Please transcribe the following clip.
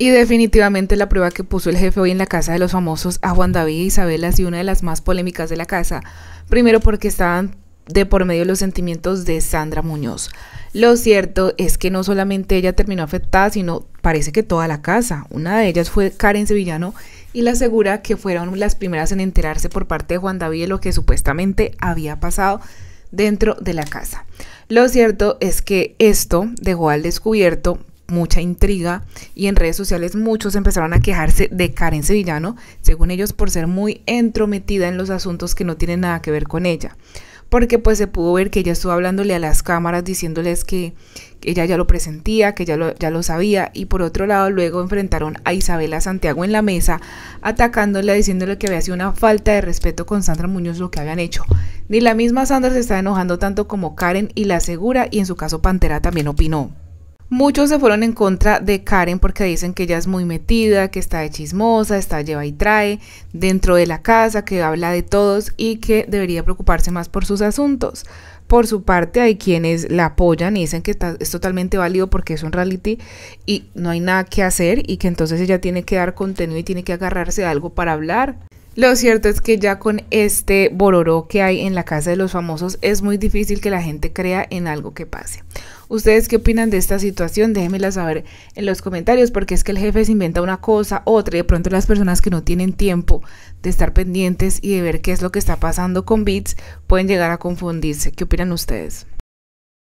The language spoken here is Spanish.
Y definitivamente la prueba que puso el jefe hoy en la casa de los famosos a Juan David e Isabela ha sido una de las más polémicas de la casa. Primero porque estaban de por medio de los sentimientos de Sandra Muñoz. Lo cierto es que no solamente ella terminó afectada, sino parece que toda la casa. Una de ellas fue Karen Sevillano y la asegura que fueron las primeras en enterarse por parte de Juan David de lo que supuestamente había pasado dentro de la casa. Lo cierto es que esto dejó al descubierto mucha intriga y en redes sociales muchos empezaron a quejarse de Karen Sevillano, según ellos por ser muy entrometida en los asuntos que no tienen nada que ver con ella. Porque pues se pudo ver que ella estuvo hablándole a las cámaras diciéndoles que, ella ya lo presentía, que ya lo, ya lo sabía y por otro lado luego enfrentaron a Isabela Santiago en la mesa atacándola diciéndole que había sido una falta de respeto con Sandra Muñoz lo que habían hecho. Ni la misma Sandra se está enojando tanto como Karen y la asegura y en su caso Pantera también opinó. Muchos se fueron en contra de Karen porque dicen que ella es muy metida, que está de chismosa, está lleva y trae dentro de la casa, que habla de todos y que debería preocuparse más por sus asuntos. Por su parte, hay quienes la apoyan y dicen que es totalmente válido porque es un reality y no hay nada que hacer y que entonces ella tiene que dar contenido y tiene que agarrarse de algo para hablar. Lo cierto es que ya con este bororó que hay en la casa de los famosos es muy difícil que la gente crea en algo que pase. ¿Ustedes qué opinan de esta situación? Déjenmela saber en los comentarios porque es que el jefe se inventa una cosa, otra y de pronto las personas que no tienen tiempo de estar pendientes y de ver qué es lo que está pasando con Bits pueden llegar a confundirse. ¿Qué opinan ustedes?